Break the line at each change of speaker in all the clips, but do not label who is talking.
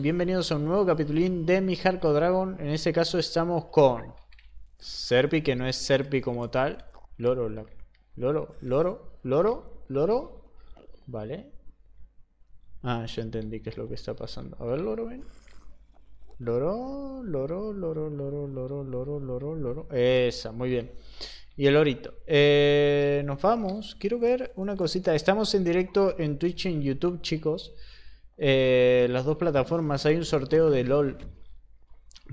Bienvenidos a un nuevo capitulín de mi Harco Dragon. En este caso estamos con Serpi, que no es Serpi como tal. Loro, loro, loro, loro, loro. Vale. Ah, yo entendí qué es lo que está pasando. A ver, loro, ven. Loro, loro, loro, loro, loro, loro, loro, loro. Esa, muy bien. Y el orito. Eh, nos vamos. Quiero ver una cosita. Estamos en directo en Twitch y en YouTube, chicos. Eh, las dos plataformas. Hay un sorteo de LOL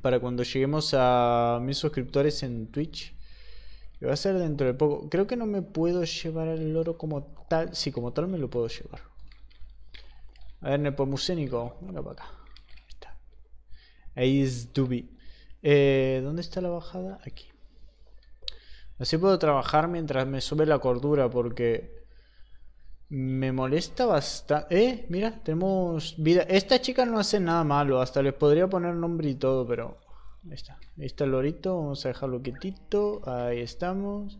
para cuando lleguemos a mil suscriptores en Twitch. Que va a ser dentro de poco. Creo que no me puedo llevar el oro como tal. si como tal me lo puedo llevar. A ver, Nepomucénico. Venga para acá. Ahí está. Ahí es Dubi. Eh, ¿Dónde está la bajada? Aquí. Así puedo trabajar mientras me sube la cordura porque... Me molesta bastante. Eh, mira, tenemos vida. Esta chica no hace nada malo, hasta le podría poner nombre y todo, pero. Ahí está. Ahí está el lorito, vamos a dejarlo quietito. Ahí estamos.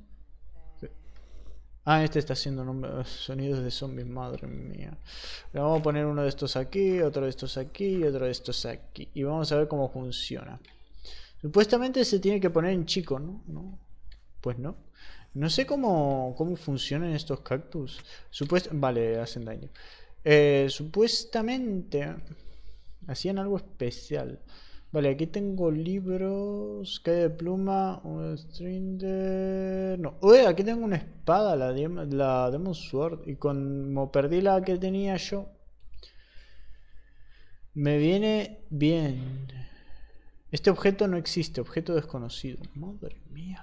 Ah, este está haciendo ah, sonidos de zombies, madre mía. Le vamos a poner uno de estos aquí, otro de estos aquí y otro de estos aquí. Y vamos a ver cómo funciona. Supuestamente se tiene que poner en chico, ¿no? ¿No? Pues no. No sé cómo, funcionan estos cactus. vale, hacen daño. Eh, supuestamente hacían algo especial. Vale, aquí tengo libros, que de pluma, un de. No, uy, aquí tengo una espada, la, la Demon Sword. Y como perdí la que tenía yo, me viene bien. Este objeto no existe, objeto desconocido. Madre mía.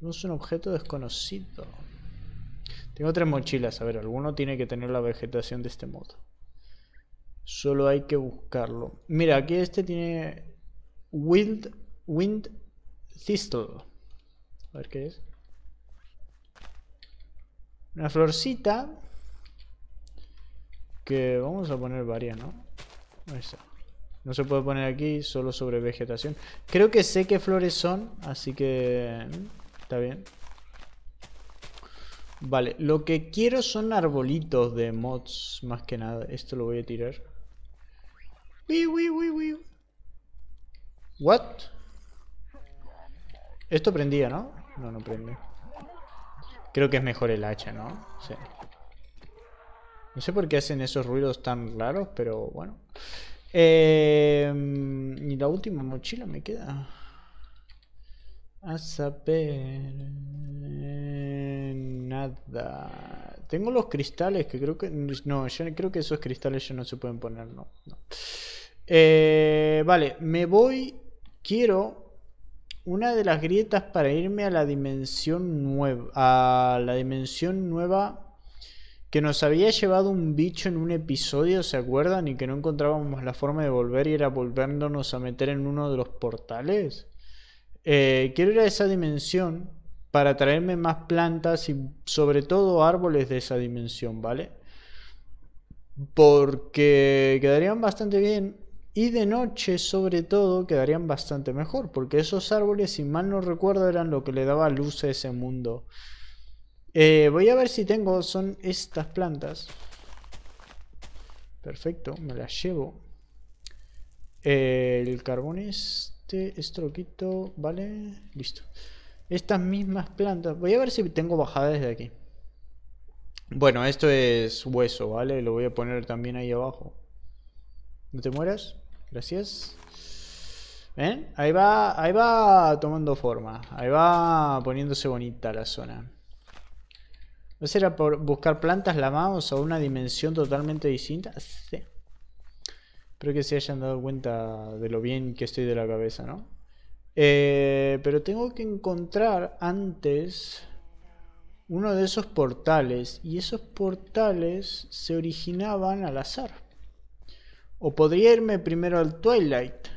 No es un objeto desconocido. Tengo tres mochilas. A ver, alguno tiene que tener la vegetación de este modo. Solo hay que buscarlo. Mira, aquí este tiene Wild Wind Thistle. A ver qué es. Una florcita. Que vamos a poner varias, ¿no? No se puede poner aquí, solo sobre vegetación. Creo que sé qué flores son, así que... Está bien. Vale, lo que quiero son arbolitos de mods, más que nada. Esto lo voy a tirar. Uy, What? Esto prendía, ¿no? No, no prende. Creo que es mejor el hacha, ¿no? Sí. No sé por qué hacen esos ruidos tan raros, pero bueno. Eh, mm, y la última mochila me queda. A saber... Eh, nada. Tengo los cristales que creo que... No, yo creo que esos cristales ya no se pueden poner, no. Eh, vale, me voy... Quiero una de las grietas para irme a la dimensión nueva. A la dimensión nueva que nos había llevado un bicho en un episodio, ¿se acuerdan? Y que no encontrábamos la forma de volver y era volviéndonos a meter en uno de los portales. Eh, quiero ir a esa dimensión para traerme más plantas y sobre todo árboles de esa dimensión, ¿vale? Porque quedarían bastante bien y de noche sobre todo quedarían bastante mejor, porque esos árboles, si mal no recuerdo, eran lo que le daba luz a ese mundo. Eh, voy a ver si tengo, son estas plantas. Perfecto, me las llevo. el carbón es este, esto vale, listo. Estas mismas plantas, voy a ver si tengo bajada desde aquí. Bueno, esto es hueso, ¿vale? Lo voy a poner también ahí abajo. No te mueras, gracias. ¿Ven? ¿Eh? Ahí va, ahí va tomando forma, ahí va poniéndose bonita la zona. ¿No será por buscar plantas lamados a una dimensión totalmente distinta? Sí. Espero que se hayan dado cuenta de lo bien que estoy de la cabeza, ¿no? Eh, pero tengo que encontrar antes uno de esos portales. Y esos portales se originaban al azar. O podría irme primero al Twilight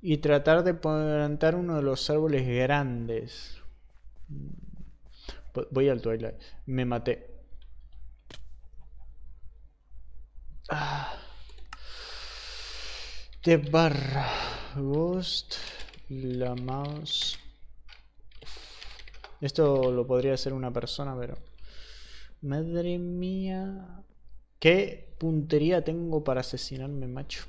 y tratar de plantar uno de los árboles grandes. Mm, voy al Twilight. Me maté. Ah de barra ghost la mouse esto lo podría hacer una persona pero madre mía qué puntería tengo para asesinarme macho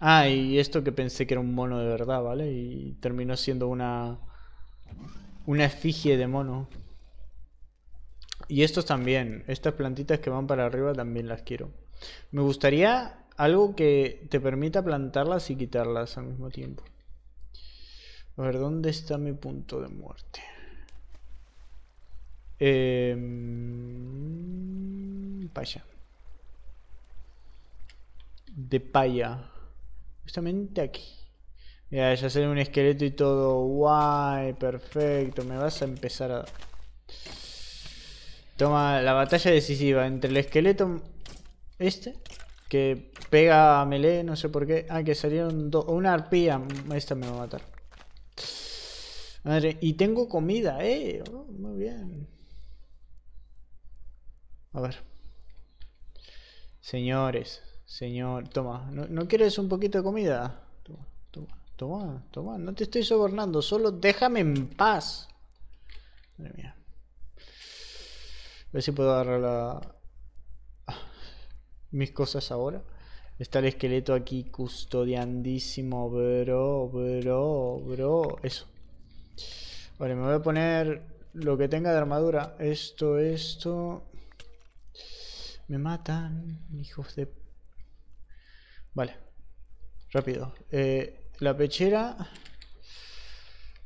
ah y esto que pensé que era un mono de verdad vale y terminó siendo una una efigie de mono y estos también estas plantitas que van para arriba también las quiero me gustaría algo que te permita plantarlas y quitarlas al mismo tiempo. A ver, ¿dónde está mi punto de muerte? Em, paya. De paya. Justamente aquí. Mira, ya sale un esqueleto y todo. Guay, perfecto. Me vas a empezar a... Toma, la batalla decisiva entre el esqueleto... Este que pega a melee, no sé por qué. Ah, que salieron dos. Una arpía. Esta me va a matar. Madre, y tengo comida, eh. Oh, muy bien. A ver. Señores, señor. Toma, ¿no, quieres un poquito de comida? Toma, toma, toma, toma. No te estoy sobornando, solo déjame en paz. Madre mía. A ver si puedo agarrar la, mis cosas ahora. Está el esqueleto aquí custodiandísimo, bro, bro, bro. Eso. Vale, me voy a poner lo que tenga de armadura. Esto, esto. Me matan, hijos de... Vale. Rápido. Eh, la pechera...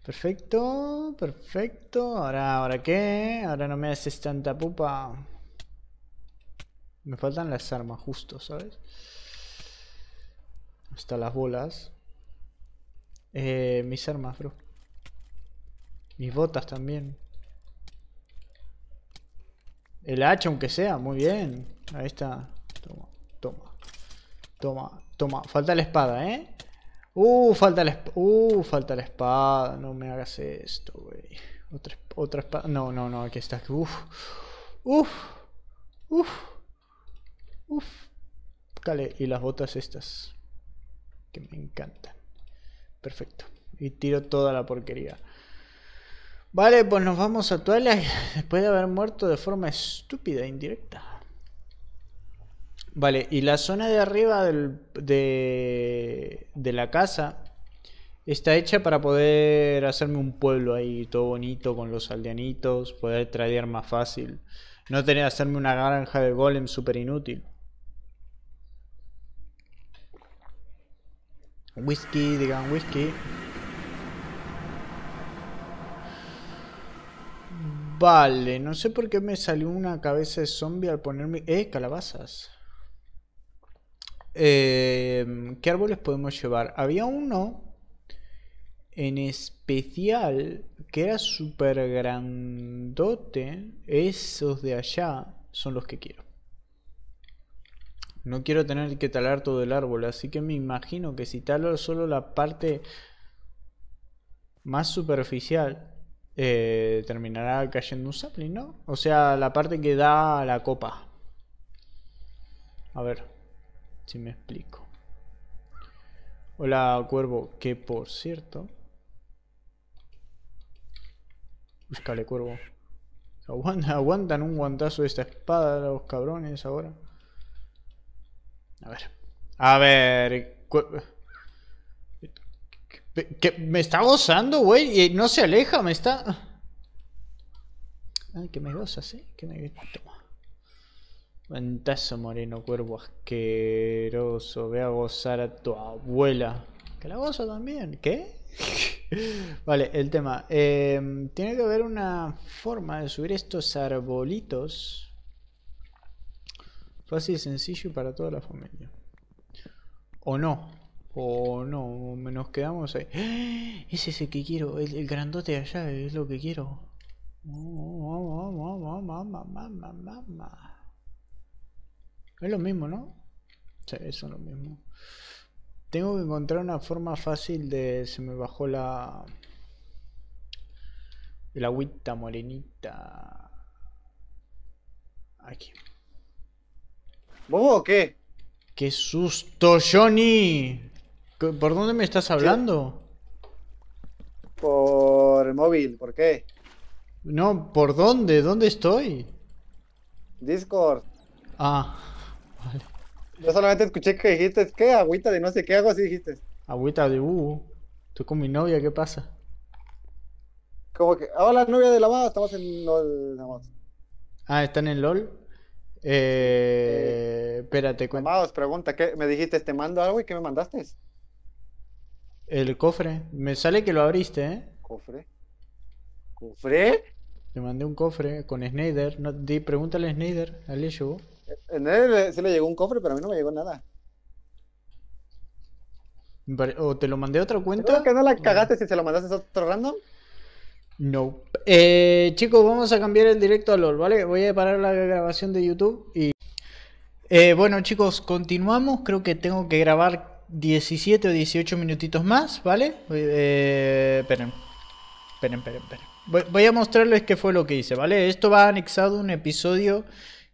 Perfecto, perfecto. Ahora, ¿ahora qué? Ahora no me haces tanta pupa. Me faltan las armas justo, ¿sabes? Hasta las bolas. Eh, mis armas, bro. Mis botas también. El hacha, aunque sea, muy bien. Ahí está. Toma, toma. Toma, toma. Falta la espada, ¿eh? Uh, falta la espada. Uh, falta la espada. No me hagas esto, güey. Otra, otra espada. No, no, no, aquí está. Uf. Uf. Uf. Uf. y las botas estas. Que me encantan. Perfecto. Y tiro toda la porquería. Vale, pues nos vamos a Twilight después de haber muerto de forma estúpida e indirecta. Vale, y la zona de arriba de, la casa está hecha para poder hacerme un pueblo ahí todo bonito con los aldeanitos, poder traer más fácil, no tener hacerme una granja de golem súper inútil. Whisky, digan whisky. Vale, no sé por qué me salió una cabeza de zombie al ponerme... ¡Eh, calabazas! Em, ¿Qué árboles podemos llevar? Había uno en especial que era súper grandote. Esos de allá son los que quiero. No quiero tener que talar todo el árbol, así que me imagino que si talo solo la parte más superficial, eh, terminará cayendo un sapling, ¿no? O sea, la parte que da a la copa. A ver, si me explico. Hola, cuervo, que por cierto... Búscale, cuervo. Aguantan, aguantan un guantazo de esta espada los cabrones ahora. A ver. A ver. Que me está gozando, güey. Y no se aleja, me está. Ay, que me goza, sí. Que me. Toma. Ventazo moreno, cuervo asqueroso. Ve a gozar a tu abuela. Que la gozo también. ¿Qué? vale, el tema. Em, tiene que haber una forma de subir estos arbolitos. Fácil, sencillo y para toda la familia. O no. O no, nos quedamos ahí. ¡Ah! Ese es el que quiero, el, grandote de allá es lo que quiero. Es lo mismo, ¿no? Sí, eso es lo mismo. Tengo que encontrar una forma fácil de... Se me bajó la... La agüita morenita. Aquí. ¿Bobo o qué? ¡Qué susto, Johnny! ¿Por dónde me estás hablando? Por el móvil, ¿por qué? No, ¿por dónde? ¿Dónde estoy? Discord. Ah, vale. Yo solamente escuché que dijiste, ¿qué? Agüita de no sé qué hago, así dijiste. Agüita de uh. Estoy con mi novia, ¿qué pasa? Como que, hola novia de la más, estamos en LOL Ah, ¿están en LOL? Eh, espérate, cuéntame. pregunta, ¿qué me dijiste? ¿Te mando algo y qué me mandaste? El cofre. Me sale que lo abriste, ¿eh? ¿Cofre? ¿Cofre? Te mandé un cofre con Snyder. No, di, pregúntale a Snyder, al le llegó. le llegó un cofre, pero a mí no me llegó nada. ¿O te lo mandé a otra cuenta? no la cagaste si se lo mandaste a otro random? No. Eh, chicos, vamos a cambiar el directo a LOL, ¿vale? Voy a parar la grabación de YouTube y... Eh, bueno chicos, continuamos. Creo que tengo que grabar 17 o 18 minutitos más, ¿vale? Eh, esperen, esperen, esperen, esperen. Voy, a mostrarles qué fue lo que hice, ¿vale? Esto va anexado a un episodio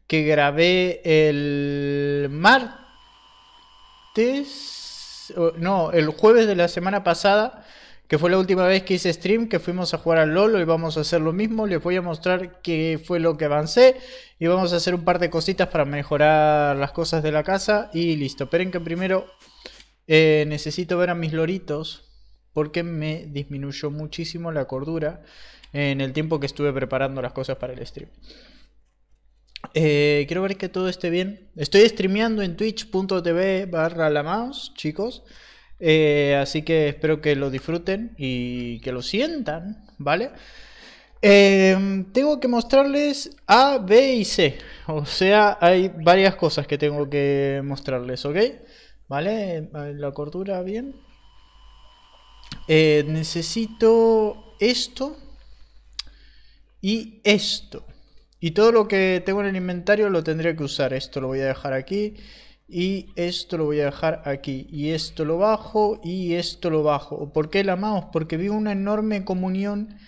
que grabé el martes... No, el jueves de la semana pasada que fue la última vez que hice stream, que fuimos a jugar al LOLO y vamos a hacer lo mismo. Les voy a mostrar qué fue lo que avancé y vamos a hacer un par de cositas para mejorar las cosas de la casa y listo. Esperen que primero eh, necesito ver a mis loritos porque me disminuyó muchísimo la cordura en el tiempo que estuve preparando las cosas para el stream. Eh, quiero ver que todo esté bien. Estoy streameando en twitch.tv barra la mouse, chicos. Eh, así que espero que lo disfruten y que lo sientan, ¿vale? Eh, tengo que mostrarles A, B y C. O sea, hay varias cosas que tengo que mostrarles, ¿ok? ¿Vale? Eh, la cordura, bien. necesito esto y esto. Y todo lo que tengo en el inventario lo tendría que usar. Esto lo voy a dejar aquí y esto lo voy a dejar aquí y esto lo bajo y esto lo bajo. ¿Por qué la mouse? Porque vi una enorme comunión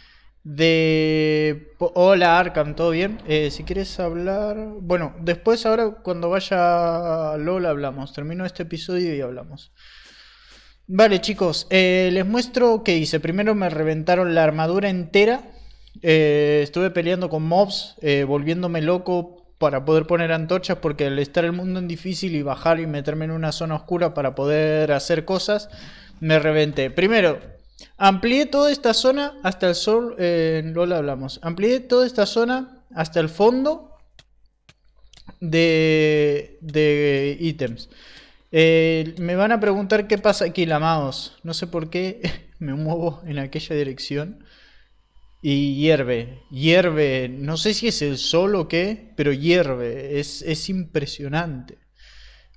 de... Hola Arkham, ¿todo bien? Eh, si quieres hablar... Bueno, después ahora cuando vaya Lola hablamos. Termino este episodio y hablamos. Vale chicos, eh, les muestro qué hice. Primero me reventaron la armadura entera. Eh, estuve peleando con mobs, volviéndome loco para poder poner antorchas porque al estar el mundo en difícil y bajar y meterme en una zona oscura para poder hacer cosas, me reventé. Primero, amplié toda esta zona hasta el sol, eh, No lo hablamos, amplié toda esta zona hasta el fondo de, de ítems. Eh, me van a preguntar qué pasa aquí, la No sé por qué me muevo en aquella dirección y hierve, hierve, no sé si es el sol o qué, pero hierve, es, impresionante,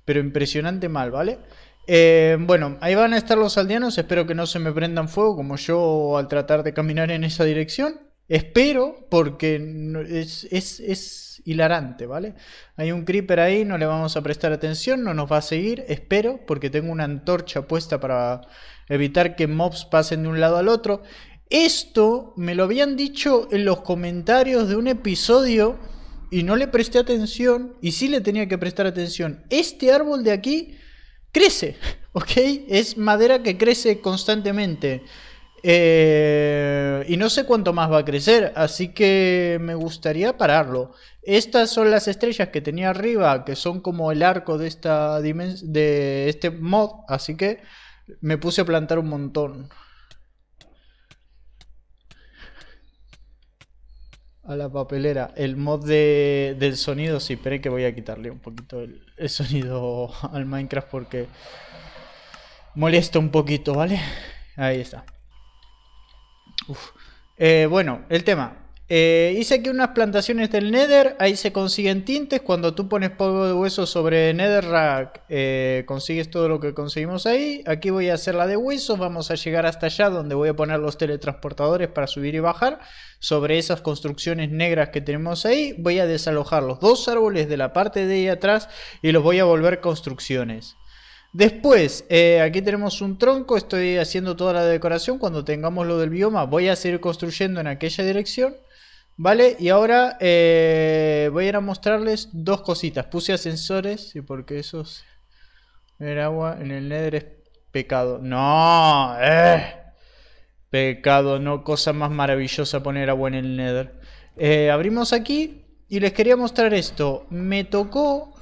pero impresionante mal, ¿vale? Eh, bueno, ahí van a estar los aldeanos. Espero que no se me prendan fuego como yo al tratar de caminar en esa dirección. Espero, porque es, es, es, hilarante, ¿vale? Hay un creeper ahí, no le vamos a prestar atención, no nos va a seguir. Espero, porque tengo una antorcha puesta para evitar que mobs pasen de un lado al otro. Esto me lo habían dicho en los comentarios de un episodio y no le presté atención y sí le tenía que prestar atención. Este árbol de aquí crece, ¿ok? Es madera que crece constantemente. Eh, y no sé cuánto más va a crecer, así que me gustaría pararlo. Estas son las estrellas que tenía arriba, que son como el arco de, esta de este mod, así que me puse a plantar un montón. a la papelera el mod de, del sonido. Sí, esperen que voy a quitarle un poquito el, sonido al Minecraft porque molesta un poquito, ¿vale? Ahí está. Eh, bueno, el tema. Eh, hice aquí unas plantaciones del Nether, ahí se consiguen tintes, cuando tú pones polvo de hueso sobre Netherrack eh, consigues todo lo que conseguimos ahí. Aquí voy a hacer la de huesos, vamos a llegar hasta allá donde voy a poner los teletransportadores para subir y bajar. Sobre esas construcciones negras que tenemos ahí voy a desalojar los dos árboles de la parte de ahí atrás y los voy a volver construcciones. Después, eh, aquí tenemos un tronco, estoy haciendo toda la decoración, cuando tengamos lo del bioma voy a seguir construyendo en aquella dirección. Vale, y ahora eh, voy a ir a mostrarles dos cositas. Puse ascensores, y porque esos... El agua en el Nether es pecado. ¡No! ¡Eh! Pecado, no. Cosa más maravillosa poner agua en el Nether. Eh, abrimos aquí y les quería mostrar esto. Me tocó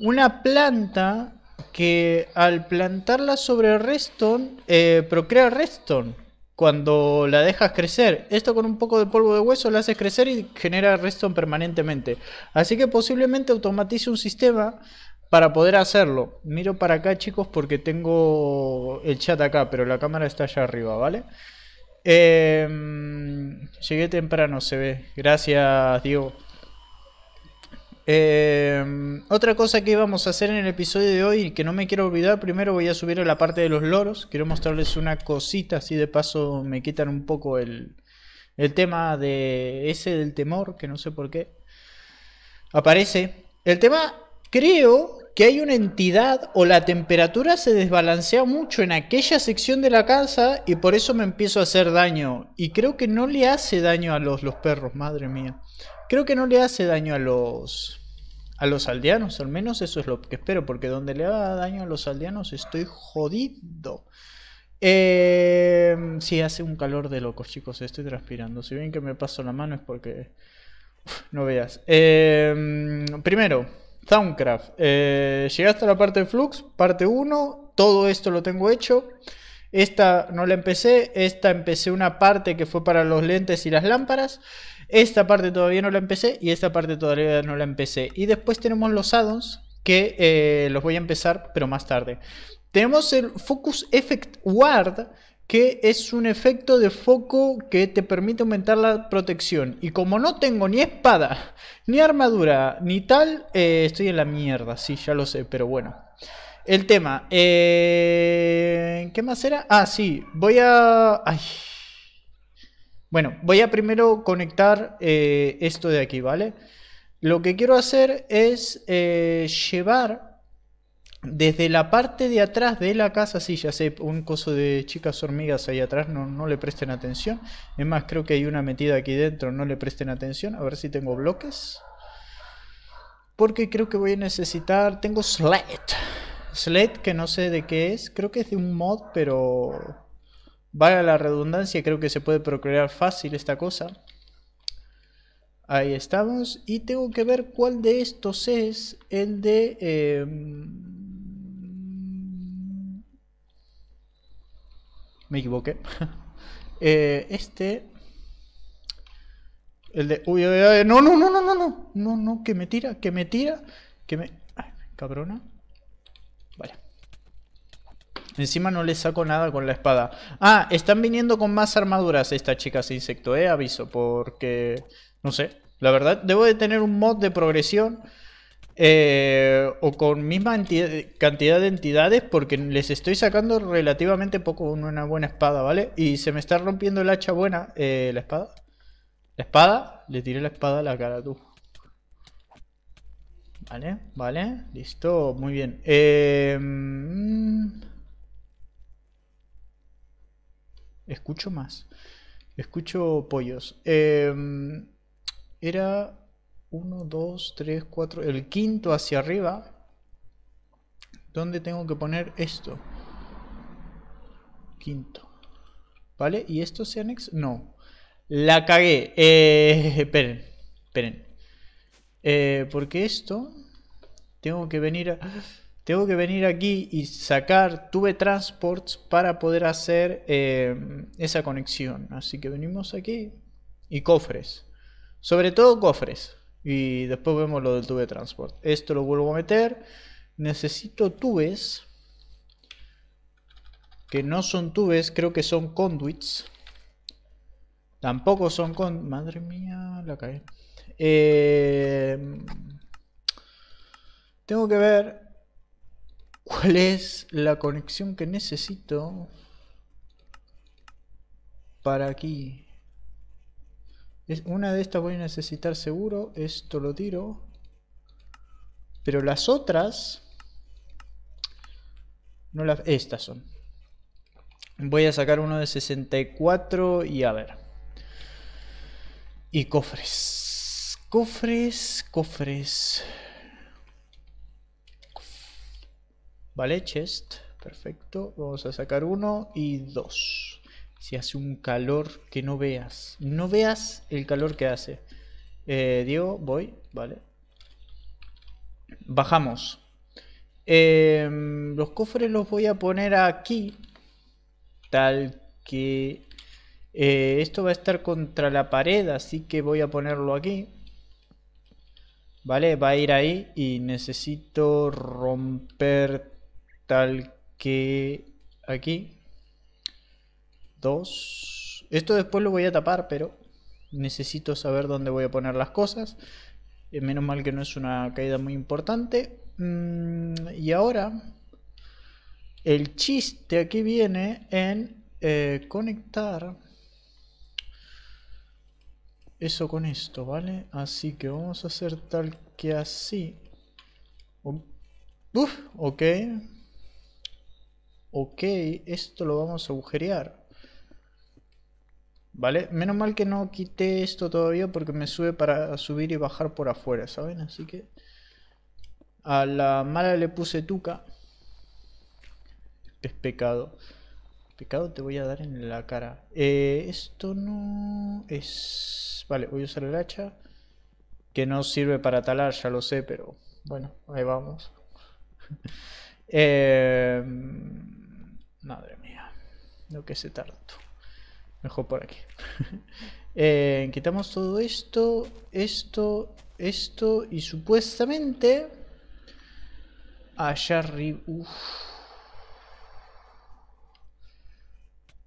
una planta que al plantarla sobre Redstone, eh, procrea Redstone cuando la dejas crecer. Esto con un poco de polvo de hueso la haces crecer y genera restos permanentemente. Así que posiblemente automatice un sistema para poder hacerlo. Miro para acá, chicos, porque tengo el chat acá, pero la cámara está allá arriba, ¿vale? Em, llegué temprano, se ve. Gracias, Diego. Em, otra cosa que íbamos a hacer en el episodio de hoy, que no me quiero olvidar, primero voy a subir a la parte de los loros. Quiero mostrarles una cosita, así de paso me quitan un poco el, tema de ese del temor, que no sé por qué. Aparece. El tema, creo que hay una entidad o la temperatura se desbalancea mucho en aquella sección de la casa y por eso me empiezo a hacer daño. Y creo que no le hace daño a los, los perros, madre mía. Creo que no le hace daño a los a los aldeanos, al menos eso es lo que espero, porque donde le haga daño a los aldeanos estoy jodido. Eh, sí, hace un calor de locos, chicos, estoy transpirando. Si bien que me paso la mano es porque... no veas. Em, primero, Soundcraft. Eh, llegaste a la parte de Flux, parte 1, todo esto lo tengo hecho. Esta no la empecé, esta empecé una parte que fue para los lentes y las lámparas. Esta parte todavía no la empecé y esta parte todavía no la empecé. Y después tenemos los addons que eh, los voy a empezar pero más tarde. Tenemos el Focus Effect Ward que es un efecto de foco que te permite aumentar la protección. Y como no tengo ni espada, ni armadura, ni tal, eh, estoy en la mierda, sí, ya lo sé, pero bueno. El tema, eh, ¿qué más era? Ah, sí, voy a... Ay, bueno, voy a primero conectar eh, esto de aquí, ¿vale? Lo que quiero hacer es eh, llevar desde la parte de atrás de la casa, sí, ya sé, un coso de chicas hormigas ahí atrás, no, no le presten atención. Es más, creo que hay una metida aquí dentro, no le presten atención. A ver si tengo bloques. Porque creo que voy a necesitar... Tengo slate. Slate, que no sé de qué es. Creo que es de un mod, pero Vaya la redundancia, creo que se puede procrear fácil esta cosa. Ahí estamos. Y tengo que ver cuál de estos es el de... Em, me equivoqué. Eh, este... El de... Uy, no, no, no, no, no, no. No, no, que me tira, que me tira. Que me... Ay, cabrona. Vaya. Encima no le saco nada con la espada. Ah, están viniendo con más armaduras Estas chicas insecto, eh, aviso, porque... No sé, la verdad, debo de tener un mod de progresión eh, o con misma cantidad de entidades porque les estoy sacando relativamente poco una buena espada, ¿vale? Y se me está rompiendo el hacha buena, eh, la espada. La espada, le tiré la espada a la cara tú. Vale, vale, listo, muy bien. Eh... Mm, Escucho más. Escucho pollos. Em, era 1, 2, 3, 4. El quinto hacia arriba. ¿Dónde tengo que poner esto? Quinto. ¿Vale? ¿Y esto se anexa? No. La cagué. Eh, esperen. Esperen. Eh, porque esto... Tengo que venir a tengo que venir aquí y sacar Tube Transports para poder hacer eh, esa conexión. Así que venimos aquí y cofres. Sobre todo cofres. Y después vemos lo del Tube Transport. Esto lo vuelvo a meter. Necesito tubes. Que no son tubes, creo que son conduits. Tampoco son con... Madre mía, la caí. Eh, tengo que ver ¿Cuál es la conexión que necesito para aquí? Es, una de estas voy a necesitar seguro, esto lo tiro. Pero las otras... No las... Estas son. Voy a sacar uno de 64 y a ver. Y cofres. Cofres, cofres. Vale, chest. Perfecto. Vamos a sacar uno y dos. Si hace un calor que no veas. No veas el calor que hace. Eh, Diego, voy. Vale. Bajamos. Em, los cofres los voy a poner aquí. Tal que... Eh, esto va a estar contra la pared, así que voy a ponerlo aquí. Vale, va a ir ahí y necesito romper tal que aquí. Dos. Esto después lo voy a tapar, pero necesito saber dónde voy a poner las cosas. Eh, menos mal que no es una caída muy importante. Mm, y ahora, el chiste aquí viene en eh, conectar eso con esto, ¿vale? Así que vamos a hacer tal que así. Uf, ok. Ok, esto lo vamos a agujerear. ¿Vale? Menos mal que no quité esto todavía porque me sube para subir y bajar por afuera, ¿saben? Así que... A la mala le puse tuca. Es pecado. Pecado te voy a dar en la cara. Eh, esto no es... Vale, voy a usar el hacha. Que no sirve para talar, ya lo sé, pero... Bueno, ahí vamos. eh... Madre mía, lo que se tarda Mejor por aquí. Eh, quitamos todo esto, esto, esto y supuestamente allá arriba...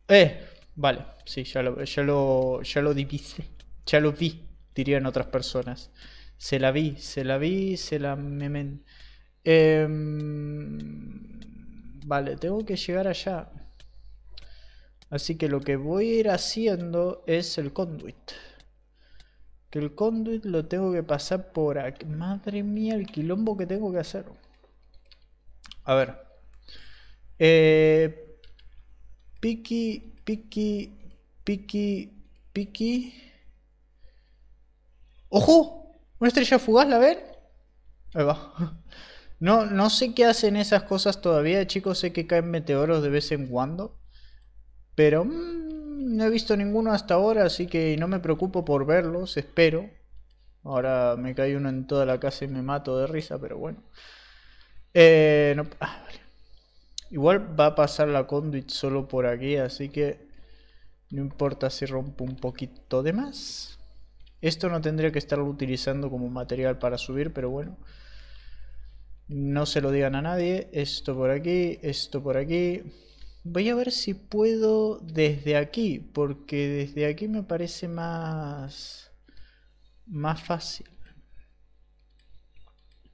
Eh, vale, sí, ya lo, ya lo, ya lo divisé, ya lo vi, dirían otras personas. Se la vi, se la vi, se la memen. Eh, Vale, tengo que llegar allá. Así que lo que voy a ir haciendo es el conduit. Que el conduit lo tengo que pasar por aquí. Madre mía, el quilombo que tengo que hacer. A ver. Eh, Piki Piki Piki piki. ¡Ojo! Una estrella fugaz, ¿la ven? Ahí va. No, no sé qué hacen esas cosas todavía, chicos. Sé que caen meteoros de vez en cuando. Pero mm, no he visto ninguno hasta ahora, así que no me preocupo por verlos, espero. Ahora me cae uno en toda la casa y me mato de risa, pero bueno. Eh, ah, Igual va a pasar la conduit solo por aquí, así que no importa si rompo un poquito de más. Esto no tendría que estarlo utilizando como material para subir, pero bueno. No se lo digan a nadie. Esto por aquí, esto por aquí. Voy a ver si puedo desde aquí, porque desde aquí me parece más, más fácil.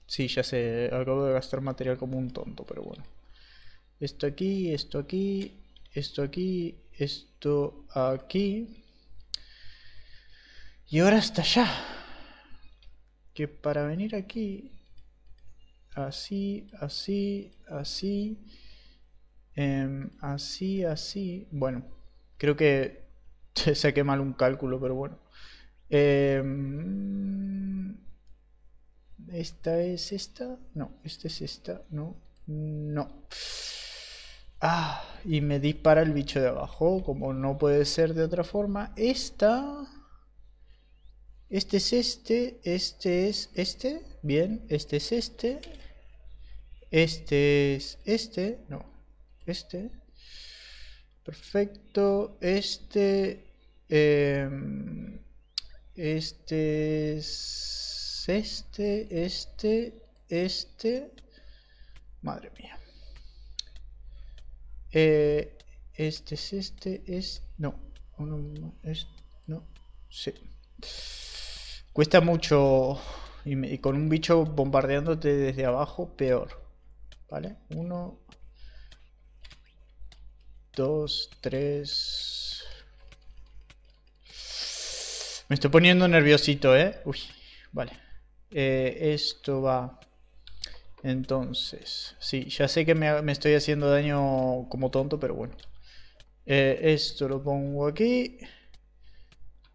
Sí, ya sé, acabo de gastar material como un tonto, pero bueno. Esto aquí, esto aquí, esto aquí, esto aquí. Y ahora hasta allá. Que para venir aquí así, así, así, em, así, así. Bueno, creo que saqué mal un cálculo, pero bueno. Em, ¿Esta es esta? No, esta es esta, no, no. Ah, y me dispara el bicho de abajo, como no puede ser de otra forma. Esta... Este es este, este es este, bien, este es este, este es este, no, este. Perfecto, este, em, este es este, este, este. Madre mía. Eh, este es este, es... No, no, es, no, sí. Cuesta mucho y con un bicho bombardeándote desde abajo, peor. ¿vale? uno, dos, tres. Me estoy poniendo nerviosito, ¿eh? Uy, vale. Eh, esto va... Entonces, sí, ya sé que me, estoy haciendo daño como tonto, pero bueno. Eh, esto lo pongo aquí.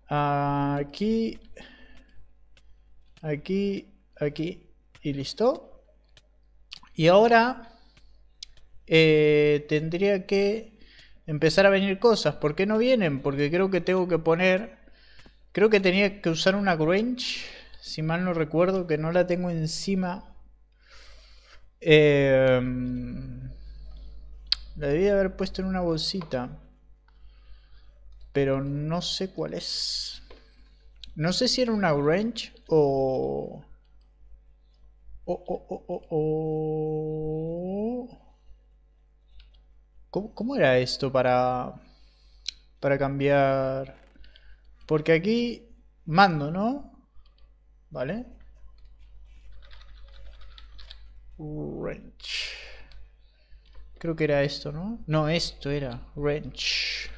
Aquí. Aquí. Aquí. Y listo. Y ahora eh, tendría que empezar a venir cosas. ¿Por qué no vienen? Porque creo que tengo que poner... Creo que tenía que usar una Grunge. si mal no recuerdo, que no la tengo encima. Em, la debí haber puesto en una bolsita. Pero no sé cuál es. No sé si era una Grange o... Oh, oh, oh, ¿Cómo, ¿Cómo, era esto para, para cambiar? Porque aquí mando, ¿no? ¿Vale? Wrench. Creo que era esto, ¿no? No, esto era. Wrench.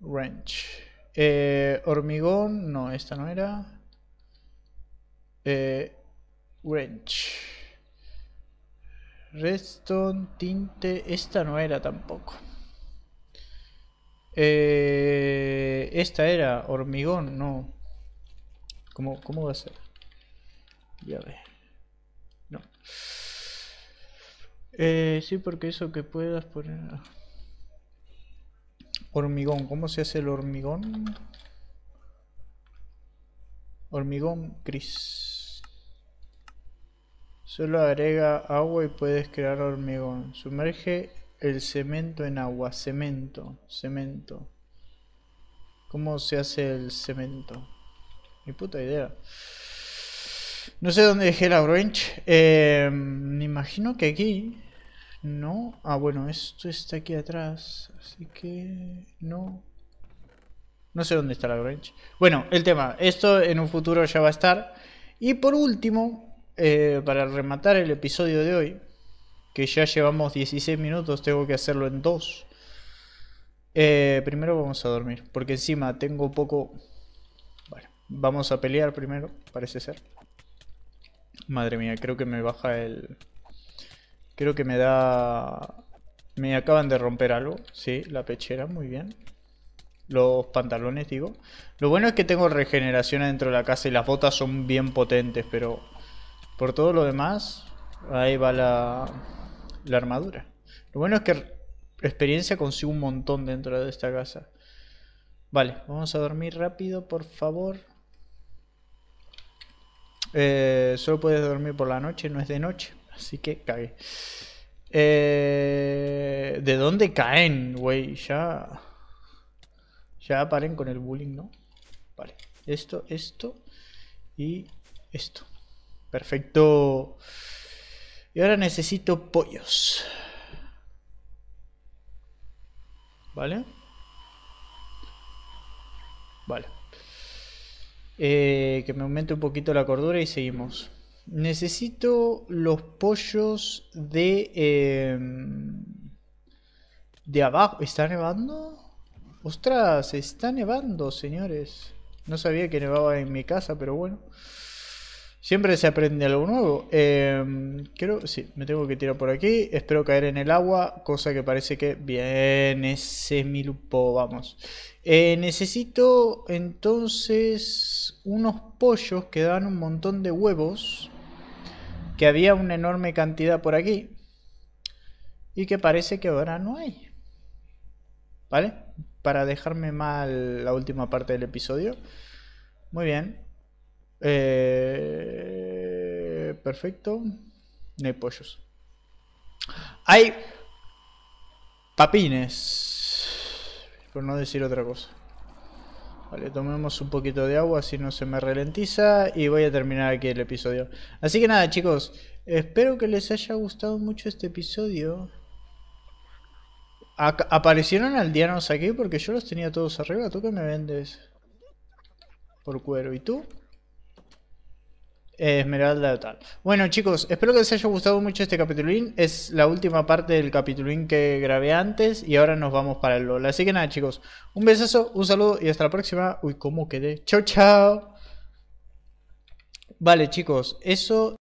Wrench. Eh, hormigón. No, esta no era. Eh, Wrench. Redstone, tinte. Esta no era tampoco. Eh, esta era hormigón, no. ¿Cómo, ¿Cómo va a ser? Ya ve. No. Eh, sí, porque eso que puedas poner... Hormigón, ¿cómo se hace el hormigón? Hormigón gris. Solo agrega agua y puedes crear hormigón. Sumerge el cemento en agua. Cemento, cemento. ¿Cómo se hace el cemento? Mi puta idea. No sé dónde dejé la branch. Em, me imagino que aquí. No. Ah, bueno, esto está aquí atrás. Así que... No. No sé dónde está la branch. Bueno, el tema. Esto en un futuro ya va a estar. Y por último, eh, para rematar el episodio de hoy, que ya llevamos 16 minutos, tengo que hacerlo en dos. Eh, primero vamos a dormir, porque encima tengo poco... vamos a pelear primero, parece ser. Madre mía, creo que me baja el... Creo que me da... Me acaban de romper algo, sí, la pechera, muy bien. Los pantalones, digo. Lo bueno es que tengo regeneración adentro de la casa y las botas son bien potentes, pero por todo lo demás, ahí va la, armadura. Lo bueno es que experiencia consigo un montón dentro de esta casa. Vale, vamos a dormir rápido, por favor. Eh, solo puedes dormir por la noche, no es de noche, así que cague. Eh, ¿De dónde caen, güey? Ya... Ya paren con el bullying, ¿no? Vale, esto, esto y esto. Perfecto. Y ahora necesito pollos. ¿Vale? Vale. Eh, que me aumente un poquito la cordura y seguimos. Necesito los pollos de... Em, de abajo. ¿Está nevando? Ostras, está nevando, señores. No sabía que nevaba en mi casa, pero bueno. Siempre se aprende algo nuevo. Em, creo, sí, me tengo que tirar por aquí. Espero caer en el agua, cosa que parece que... viene ese mi lupo, vamos. Eh, necesito entonces unos pollos que dan un montón de huevos. Que había una enorme cantidad por aquí. Y que parece que ahora no hay. ¿Vale? Para dejarme mal la última parte del episodio. Muy bien. Eh, perfecto. No hay pollos. Hay papines. Por no decir otra cosa. Vale, tomemos un poquito de agua si no se me ralentiza y voy a terminar aquí el episodio. Así que nada chicos, espero que les haya gustado mucho este episodio. aparecieron aparecieron aldeanos aquí porque yo los tenía todos arriba, ¿tú qué me vendes? Por cuero, ¿y tú? Eh, Esmeralda tal. Bueno chicos, espero que les haya gustado mucho este capitulín. Es la última parte del capitulín que grabé antes y ahora nos vamos para el LOL. Así que nada chicos, un besazo, un saludo y hasta la próxima. Uy, cómo quedé. Chao, chao. Vale chicos, eso...